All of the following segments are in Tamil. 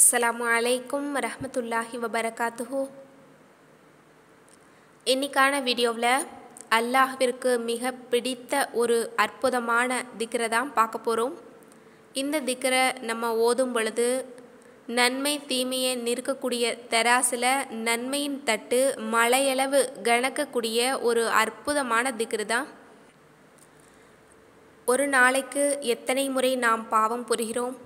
அஸ்லாம் வலைக்கும் ரஹமத்துல்லாஹி வபரகாத்துஹூ இன்னைக்கான வீடியோவில் அல்லாஹிற்கு மிக பிடித்த ஒரு அற்புதமான திக்கரை தான் பார்க்க போகிறோம் இந்த திக்கரை நம்ம ஓதும் பொழுது நன்மை தீமையை நிற்கக்கூடிய தெராசில் நன்மையின் தட்டு மலையளவு கணக்கக்கூடிய ஒரு அற்புதமான திக்ரு தான் ஒரு நாளைக்கு எத்தனை முறை நாம் பாவம் புரிகிறோம்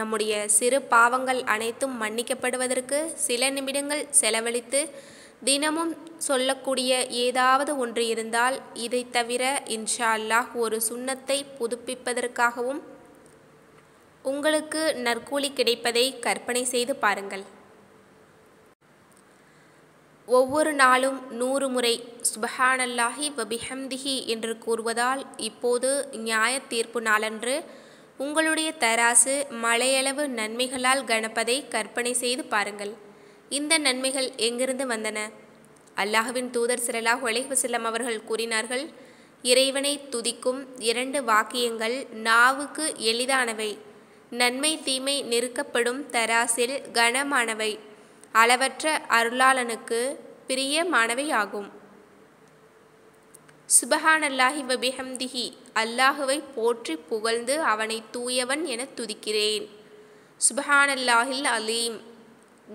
நம்முடைய சிறு பாவங்கள் அனைத்தும் மன்னிக்கப்படுவதற்கு சில நிமிடங்கள் செலவழித்து தினமும் சொல்லக்கூடிய ஏதாவது ஒன்று இருந்தால் இதை தவிர இன்ஷா அல்லாஹ் ஒரு சுண்ணத்தை புதுப்பிப்பதற்காகவும் உங்களுக்கு நற்கூலி கிடைப்பதை கற்பனை செய்து பாருங்கள் ஒவ்வொரு நாளும் நூறு முறை சுபஹானல்லாஹி வபிஹம்திஹி என்று கூறுவதால் இப்போது நியாய தீர்ப்பு நாளன்று உங்களுடைய தராசு மலையளவு நன்மைகளால் கணப்பதை கற்பனை செய்து பாருங்கள் இந்த நன்மைகள் எங்கிருந்து வந்தன அல்லாஹுவின் தூதர் சிறலாஹ் ஒலைஹுசல்லம் அவர்கள் கூறினார்கள் இறைவனை துதிக்கும் இரண்டு வாக்கியங்கள் நாவுக்கு எளிதானவை நன்மை தீமை நிறுக்கப்படும் தராசில் கனமானவை அளவற்ற அருளாளனுக்கு பிரியமானவை ஆகும் சுபஹானல்லாஹி வபிஹம்திஹி அல்லாஹுவை போற்றி புகழ்ந்து அவனை தூயவன் என துதிக்கிறேன் சுபஹானல்லாஹில் அலீம்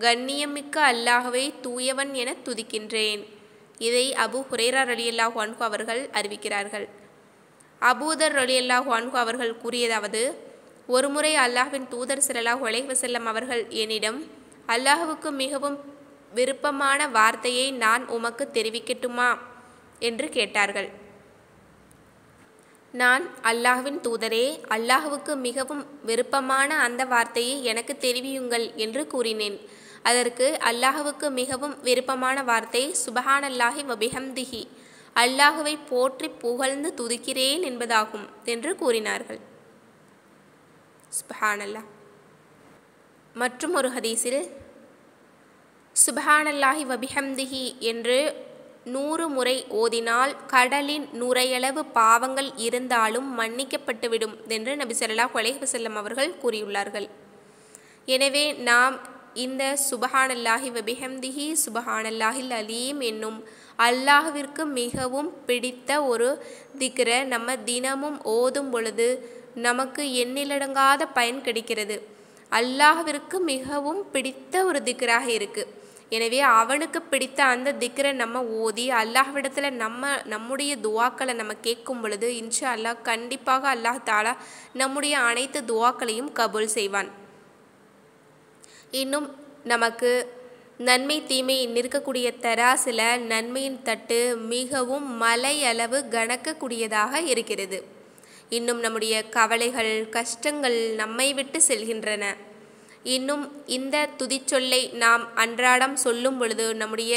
கண்ணியமிக்க அல்லாஹுவை தூயவன் என துதிக்கின்றேன் இதை அபு ஹுரேரார் அலியல்லா ஹான்கு அவர்கள் அறிவிக்கிறார்கள் அபூதர் அலியல்லா ஹான்கு அவர்கள் கூறியதாவது ஒருமுறை அல்லாஹின் தூதர் சிலலாஹ் செல்லம் அவர்கள் என்னிடம் அல்லாஹுவுக்கு மிகவும் விருப்பமான வார்த்தையை நான் உமக்கு தெரிவிக்கட்டுமா என்று கேட்டார்கள் நான் அல்லாஹ்வின் தூதரே அல்லாஹுவுக்கு மிகவும் விருப்பமான அந்த வார்த்தையை எனக்கு தெரிவியுங்கள் என்று கூறினேன் அதற்கு அல்லாஹுவுக்கு மிகவும் விருப்பமான வார்த்தை சுபஹானல்லாஹி வபிஹம்திஹி அல்லாஹுவை போற்றி புகழ்ந்து துதிக்கிறேன் என்பதாகும் என்று கூறினார்கள் சுபஹானல்லா மற்றும் ஒரு ஹதீஸில் சுபஹானல்லாஹி வபிஹம்திஹி என்று நூறு முறை ஓதினால் கடலின் நூறையளவு பாவங்கள் இருந்தாலும் மன்னிக்கப்பட்டுவிடும் என்று நபி சொல்லாஹ் செல்லம் அவர்கள் கூறியுள்ளார்கள் எனவே நாம் இந்த சுபஹானல்லாஹி வபிஹம்திஹி சுபஹானல்லாஹில் அலீம் என்னும் அல்லாஹுவிற்கு மிகவும் பிடித்த ஒரு திக்ர நம்ம தினமும் ஓதும் பொழுது நமக்கு எண்ணிலடங்காத பயன் கிடைக்கிறது அல்லாஹுவிற்கு மிகவும் பிடித்த ஒரு திக்ராக இருக்குது எனவே அவனுக்கு பிடித்த அந்த திக்கரை நம்ம ஓதி அல்லாஹ்விடத்தில் நம்ம நம்முடைய துவாக்களை நம்ம கேட்கும் பொழுது இன்ஷா அல்லாஹ் கண்டிப்பாக அல்லாஹ் தாலா நம்முடைய அனைத்து துவாக்களையும் கபூல் செய்வான் இன்னும் நமக்கு நன்மை தீமை நிற்கக்கூடிய தராசில் நன்மையின் தட்டு மிகவும் மலையளவு கணக்கக்கூடியதாக இருக்கிறது இன்னும் நம்முடைய கவலைகள் கஷ்டங்கள் நம்மை விட்டு செல்கின்றன இன்னும் இந்த துதிச்சொல்லை நாம் அன்றாடம் சொல்லும் பொழுது நம்முடைய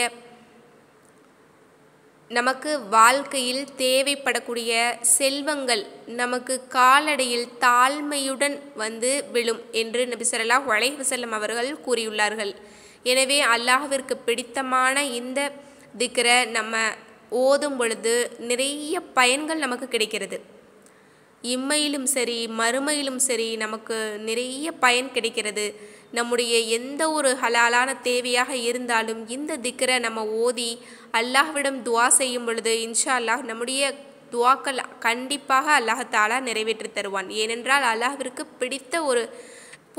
நமக்கு வாழ்க்கையில் தேவைப்படக்கூடிய செல்வங்கள் நமக்கு காலடையில் தாழ்மையுடன் வந்து விழும் என்று நபிசரல்லா ஒலை வசல்லம் அவர்கள் கூறியுள்ளார்கள் எனவே அல்லாஹிற்கு பிடித்தமான இந்த திக்கரை நம்ம ஓதும் பொழுது நிறைய பயன்கள் நமக்கு கிடைக்கிறது இம்மையிலும் சரி மறுமையிலும் சரி நமக்கு நிறைய பயன் கிடைக்கிறது நம்முடைய எந்த ஒரு ஹலாலான தேவையாக இருந்தாலும் இந்த திக்கரை நம்ம ஓதி அல்லாஹ்விடம் துவா செய்யும் பொழுது இன்ஷா அல்லாஹ் நம்முடைய துவாக்கள் கண்டிப்பாக அல்லாஹாலா நிறைவேற்றி தருவான் ஏனென்றால் அல்லாஹ்விற்கு பிடித்த ஒரு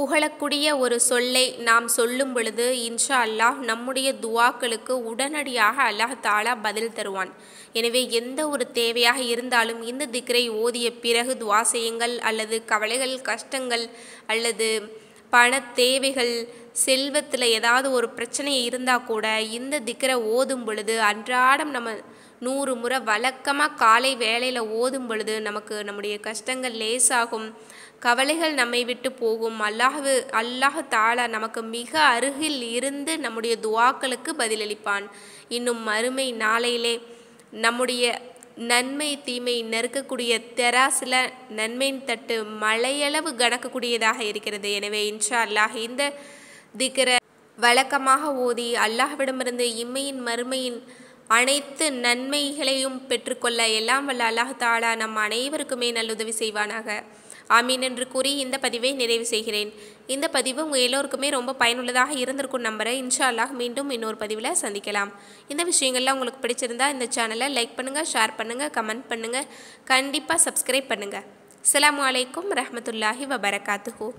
புகழக்கூடிய ஒரு சொல்லை நாம் சொல்லும் பொழுது இன்ஷா அல்லாஹ் நம்முடைய துவாக்களுக்கு உடனடியாக அல்லாஹ் தாலா பதில் தருவான் எனவே எந்த ஒரு தேவையாக இருந்தாலும் இந்த திக்ரை ஓதிய பிறகு துவா செய்யுங்கள் அல்லது கவலைகள் கஷ்டங்கள் அல்லது பண தேவைகள் செல்வத்தில் ஏதாவது ஒரு பிரச்சனை இருந்தால் கூட இந்த திக்கரை ஓதும் பொழுது அன்றாடம் நம்ம நூறு முறை வழக்கமாக காலை வேலையில் ஓதும் பொழுது நமக்கு நம்முடைய கஷ்டங்கள் லேசாகும் கவலைகள் நம்மை விட்டு போகும் அல்லாஹு அல்லாஹு தாலா நமக்கு மிக அருகில் இருந்து நம்முடைய துவாக்களுக்கு பதிலளிப்பான் இன்னும் மறுமை நாளையிலே நம்முடைய நன்மை தீமை நறுக்கக்கூடிய தெராசில நன்மையின் தட்டு மலையளவு கணக்கக்கூடியதாக இருக்கிறது எனவே இன்ஷா அல்லாஹ் இந்த திக்கிற வழக்கமாக ஓதி அல்லாஹ்விடமிருந்து இம்மையின் மறுமையின் அனைத்து நன்மைகளையும் பெற்றுக்கொள்ள எல்லாம் வல்ல அல்லாஹ் தாலா நம் அனைவருக்குமே நல்லுதவி செய்வானாக ஆமீன் என்று கூறி இந்த பதிவை நிறைவு செய்கிறேன் இந்த பதிவு உங்கள் எல்லோருக்குமே ரொம்ப பயனுள்ளதாக இருந்திருக்கும் நம்புகிறேன் இன்ஷா அல்லாஹ் மீண்டும் இன்னொரு பதிவில் சந்திக்கலாம் இந்த விஷயங்கள்லாம் உங்களுக்கு பிடிச்சிருந்தா இந்த சேனலை லைக் பண்ணுங்கள் ஷேர் பண்ணுங்கள் கமெண்ட் பண்ணுங்கள் கண்டிப்பாக சப்ஸ்கிரைப் பண்ணுங்கள் அலாம் வலைக்கம் ரஹமத்துல்லாஹி வபரகாத்துஹூ